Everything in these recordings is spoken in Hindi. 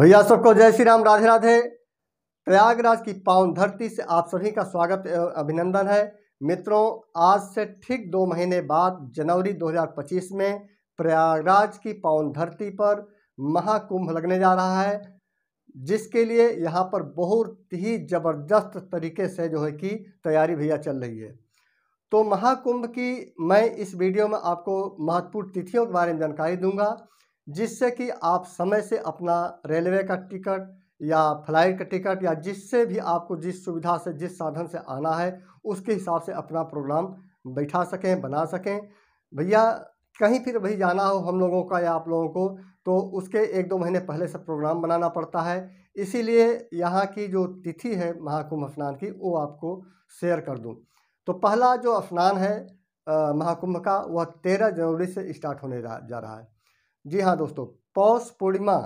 भैया सबको जय श्री राम राधे राधे प्रयागराज की पावन धरती से आप सभी का स्वागत अभिनंदन है मित्रों आज से ठीक दो महीने बाद जनवरी 2025 में प्रयागराज की पावन धरती पर महाकुंभ लगने जा रहा है जिसके लिए यहाँ पर बहुत ही ज़बरदस्त तरीके से जो है कि तैयारी भैया चल रही है तो महाकुंभ की मैं इस वीडियो में आपको महत्वपूर्ण तिथियों के बारे में जानकारी दूंगा जिससे कि आप समय से अपना रेलवे का टिकट या फ्लाइट का टिकट या जिससे भी आपको जिस सुविधा से जिस साधन से आना है उसके हिसाब से अपना प्रोग्राम बैठा सकें बना सकें भैया कहीं फिर वही जाना हो हम लोगों का या आप लोगों को तो उसके एक दो महीने पहले से प्रोग्राम बनाना पड़ता है इसीलिए यहाँ की जो तिथि है महाकुंभ स्नान की वो आपको शेयर कर दूँ तो पहला जो स्नान है महाकुंभ का वह तेरह जनवरी से स्टार्ट होने जा रहा है जी हाँ दोस्तों पौष पूर्णिमा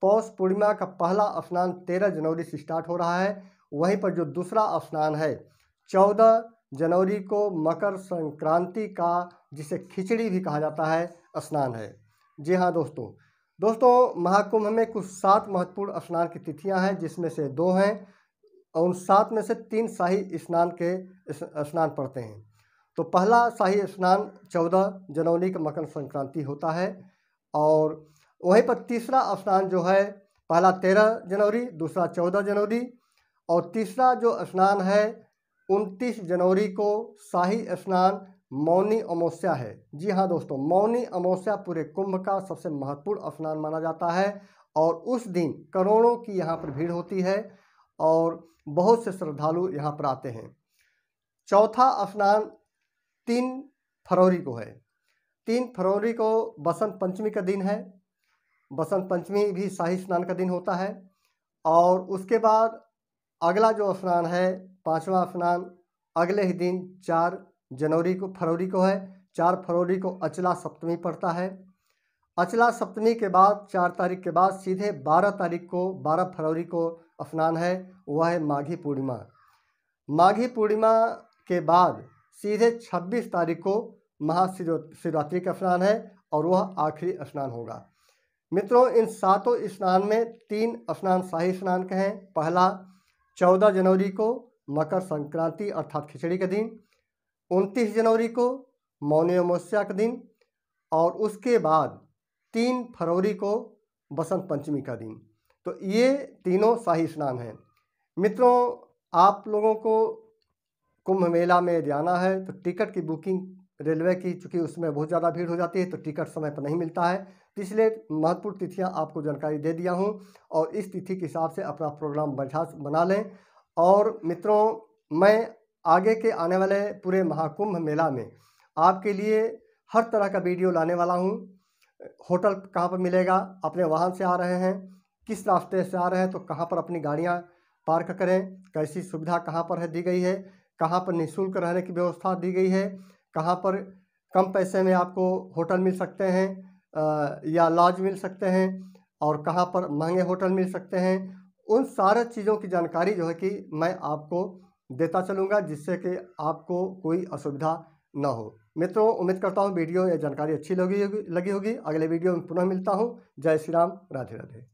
पौष पूर्णिमा का पहला स्नान तेरह जनवरी से स्टार्ट हो रहा है वहीं पर जो दूसरा स्नान है चौदह जनवरी को मकर संक्रांति का जिसे खिचड़ी भी कहा जाता है स्नान है जी हाँ दोस्तों दोस्तों महाकुंभ में कुछ सात महत्वपूर्ण स्नान की तिथियां हैं जिसमें से दो हैं और उन सात में से तीन शाही स्नान के स्नान पड़ते हैं तो पहला शाही स्नान चौदह जनवरी का मकर संक्रांति होता है और वहीं पर तीसरा स्नान जो है पहला तेरह जनवरी दूसरा चौदह जनवरी और तीसरा जो स्नान है उनतीस जनवरी को शाही स्नान मौनी अमावस्या है जी हाँ दोस्तों मौनी अमावस्या पूरे कुंभ का सबसे महत्वपूर्ण स्नान माना जाता है और उस दिन करोड़ों की यहाँ पर भीड़ होती है और बहुत से श्रद्धालु यहाँ पर आते हैं चौथा स्नान तीन फरवरी को है तीन फरवरी को बसंत पंचमी का दिन है बसंत पंचमी भी शाही स्नान का दिन होता है और उसके बाद अगला जो स्नान है पांचवा स्नान अगले ही दिन चार जनवरी को फरवरी को है चार फरवरी को अचला सप्तमी पड़ता है अचला सप्तमी के बाद चार तारीख के बाद सीधे बारह तारीख को बारह फरवरी को स्नान है वह है माघी पूर्णिमा माघी पूर्णिमा के बाद सीधे छब्बीस तारीख को महाशिवरात्रि का स्नान है और वह आखिरी स्नान होगा मित्रों इन सातों स्नान में तीन स्नान शाही स्नान के हैं पहला चौदह जनवरी को मकर संक्रांति अर्थात खिचड़ी का दिन उनतीस जनवरी को मौनी अमावस्या का दिन और उसके बाद तीन फरवरी को बसंत पंचमी का दिन तो ये तीनों शाही स्नान हैं मित्रों आप लोगों को कुंभ मेला में जाना है तो टिकट की बुकिंग रेलवे की चूँकि उसमें बहुत ज़्यादा भीड़ हो जाती है तो टिकट समय पर नहीं मिलता है तो इसलिए महत्वपूर्ण तिथियाँ आपको जानकारी दे दिया हूँ और इस तिथि के हिसाब से अपना प्रोग्राम बैठा बना लें और मित्रों मैं आगे के आने वाले पूरे महाकुंभ मेला में आपके लिए हर तरह का वीडियो लाने वाला हूँ होटल कहाँ पर मिलेगा अपने वाहन से आ रहे हैं किस रास्ते से आ रहे हैं तो कहाँ पर अपनी गाड़ियाँ पार्क करें कैसी सुविधा कहाँ पर है दी गई है कहाँ पर निःशुल्क रहने की व्यवस्था दी गई है कहाँ पर कम पैसे में आपको होटल मिल सकते हैं या लॉज मिल सकते हैं और कहाँ पर महंगे होटल मिल सकते हैं उन सारे चीज़ों की जानकारी जो है कि मैं आपको देता चलूँगा जिससे कि आपको कोई असुविधा ना हो मित्रों उम्मीद करता हूँ वीडियो या जानकारी अच्छी लगी होगी लगी होगी अगले वीडियो में पुनः मिलता हूँ जय श्री राम राधे राधे